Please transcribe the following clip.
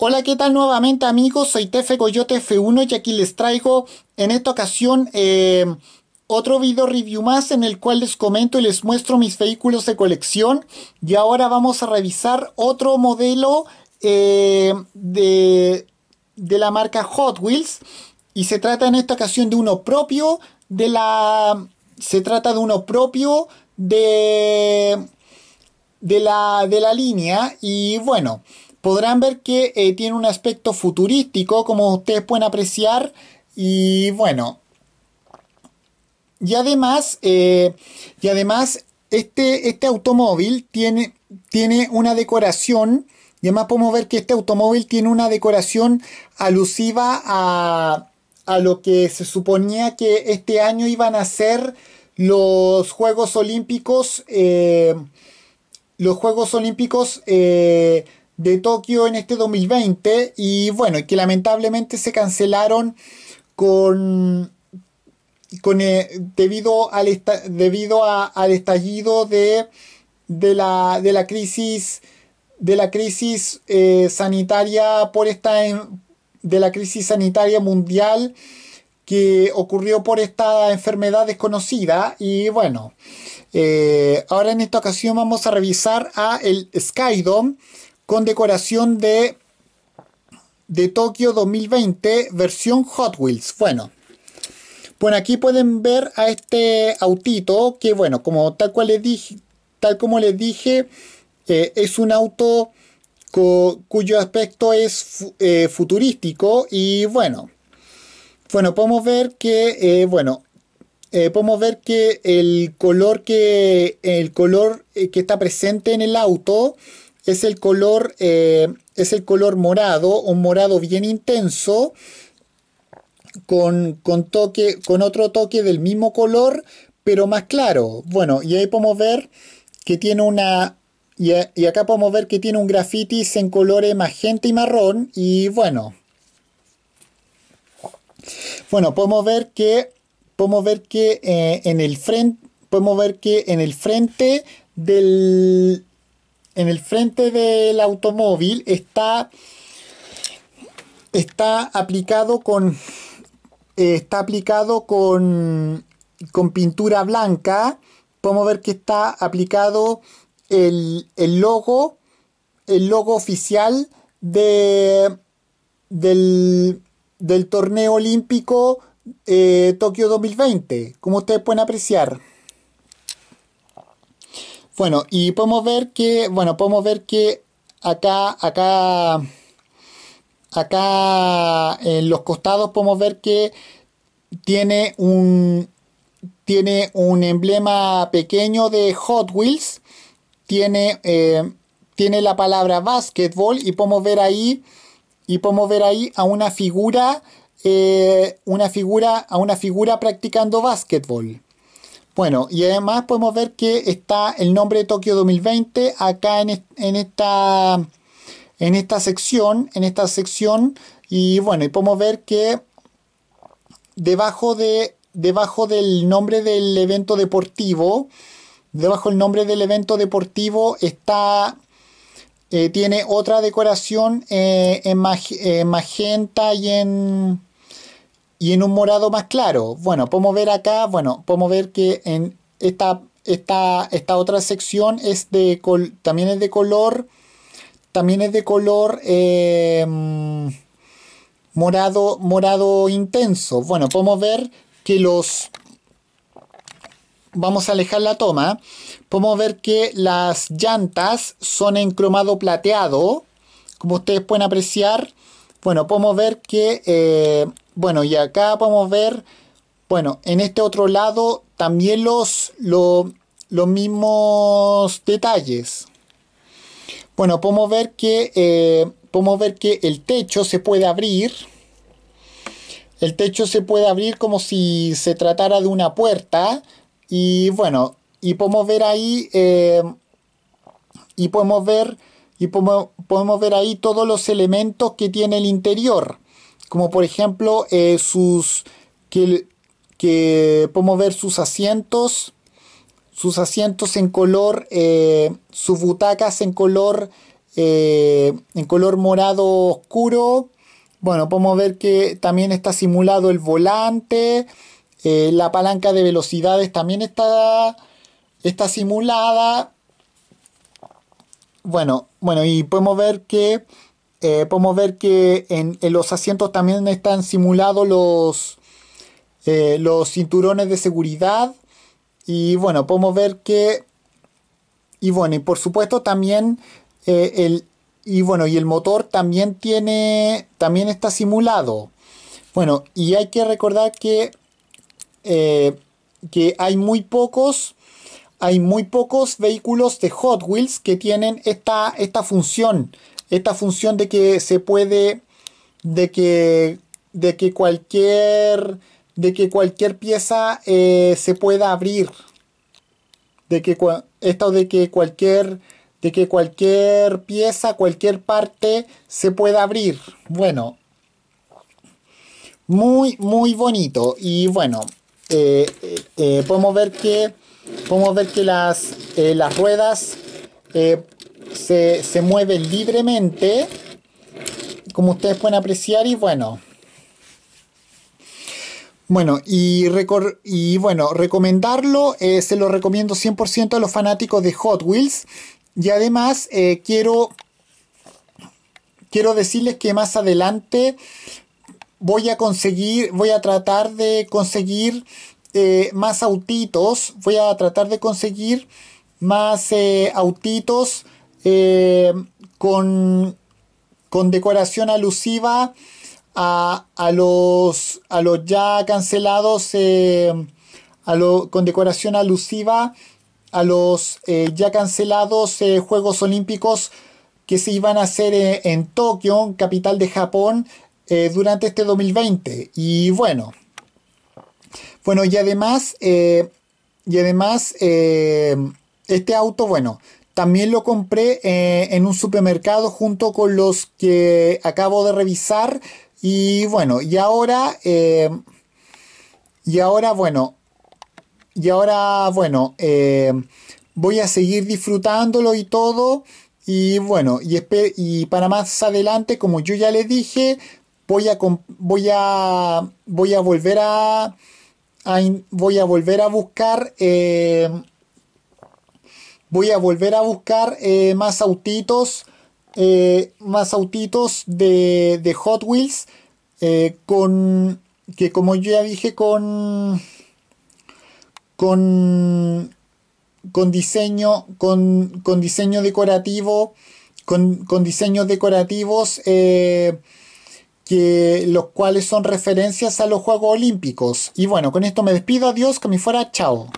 Hola, ¿qué tal nuevamente amigos? Soy Tefe Coyote F1 y aquí les traigo en esta ocasión eh, otro video review más en el cual les comento y les muestro mis vehículos de colección y ahora vamos a revisar otro modelo eh, de, de la marca Hot Wheels y se trata en esta ocasión de uno propio de la... se trata de uno propio de... de la, de la línea y bueno podrán ver que eh, tiene un aspecto futurístico, como ustedes pueden apreciar. Y bueno. Y además, eh, y además este, este automóvil tiene, tiene una decoración. Y además podemos ver que este automóvil tiene una decoración alusiva a, lo que se suponía que este año iban a ser los Juegos Olímpicos. Eh, los Juegos Olímpicos de Tokio en este 2020 y bueno, que lamentablemente se cancelaron con, con eh, debido, al, debido a, al estallido de, de, la, de la crisis de la crisis eh, sanitaria por esta de la crisis sanitaria mundial que ocurrió por esta enfermedad desconocida y bueno eh, ahora en esta ocasión vamos a revisar a el Skydome con decoración de, de Tokio 2020 versión Hot Wheels. Bueno, bueno, aquí pueden ver a este autito que, bueno, como tal cual les dije, tal como les dije, eh, es un auto cuyo aspecto es eh, futurístico y bueno, bueno, podemos ver que, eh, bueno, podemos ver que el color que, el color que está presente en el auto es el color, eh, es el color morado, un morado bien intenso, con, toque, con otro toque del mismo color, pero más claro. Bueno, y ahí podemos ver que tiene una... Y, acá podemos ver que tiene un grafitis en colores magenta y marrón. Y bueno. Bueno, podemos ver que... Podemos ver que eh, en el frente... Podemos ver que en el frente del, en el frente del automóvil está, está aplicado con eh, está aplicado con, con pintura blanca podemos ver que está aplicado el, el logo el logo oficial de, del, torneo olímpico eh, Tokio 2020 como ustedes pueden apreciar bueno, y podemos ver que, podemos ver que acá, acá, acá en los costados podemos ver que tiene un, tiene un emblema pequeño de Hot Wheels, tiene, eh, la palabra basketball y podemos ver ahí, y podemos ver ahí a una figura, eh, una figura, a una figura practicando básquetbol. Bueno, y además podemos ver que está el nombre de Tokio 2020 acá en, esta, en esta sección, en esta sección, y bueno, y podemos ver que debajo, de, debajo del nombre del evento deportivo, debajo del nombre del evento deportivo está eh, tiene otra decoración eh, en, magenta y en y en un morado más claro, bueno, podemos ver acá, bueno, podemos ver que en esta, esta, esta otra sección es de col, también es de color, también es de color eh, morado, morado intenso. Bueno, podemos ver que los... Vamos a alejar la toma. Podemos ver que las llantas son en cromado plateado. Como ustedes pueden apreciar, bueno, podemos ver que, eh, bueno, y acá podemos ver, bueno, en este otro lado también los, los mismos detalles. Bueno, podemos ver que, eh, podemos ver que el techo se puede abrir. El techo se puede abrir como si se tratara de una puerta. Y bueno, y podemos ver ahí, eh, y podemos ver y podemos ver ahí todos los elementos que tiene el interior, como por ejemplo eh, sus que, podemos ver sus asientos, sus asientos en color, eh, sus butacas en color eh, en color morado oscuro. Bueno, podemos ver que también está simulado el volante, la palanca de velocidades también está, está simulada bueno, bueno, y podemos ver que eh, podemos ver que en, los asientos también están simulados los, eh, los cinturones de seguridad. Y bueno, podemos ver que. Y bueno, y por supuesto también eh, el. Y bueno, y el motor también tiene. También está simulado. Bueno, y hay que recordar que. que hay muy pocos hay muy pocos vehículos de Hot Wheels que tienen esta, esta función, esta función de que se puede, de que, de que cualquier, de que cualquier pieza eh, se pueda abrir, de que esto de que cualquier de que cualquier pieza, cualquier parte se pueda abrir. Bueno, muy, muy bonito. Y bueno, eh, eh, podemos ver que podemos ver que las, eh, las ruedas eh, se, mueven libremente, como ustedes pueden apreciar, y bueno, bueno, y, y, bueno, recomendarlo, eh, se lo recomiendo 100% a los fanáticos de Hot Wheels. Y además quiero, quiero decirles que más adelante voy a conseguir, voy a tratar de conseguir eh, más autitos. Voy a tratar de conseguir más eh, autitos eh, con, con, decoración alusiva a, los, a los ya cancelados, a lo, con decoración alusiva a los ya cancelados Juegos Olímpicos que se iban a hacer en, en Tokio, capital de Japón, durante este 2020. Y bueno, bueno, y además, eh, y además eh, este auto, bueno, también lo compré eh, en un supermercado junto con los que acabo de revisar. Y bueno, y ahora, y ahora, bueno, y ahora, bueno, voy a seguir disfrutándolo y todo. Y bueno, y, y para más adelante, como yo ya le dije, voy a, voy a, voy a volver a voy a volver a buscar eh, voy a volver a buscar eh, más autitos eh, más autitos de, de Hot Wheels con que como yo ya dije con con con diseño con, con diseño decorativo con, con diseños decorativos que los cuales son referencias a los Juegos Olímpicos. Y bueno, con esto me despido, adiós, que me fuera, chao.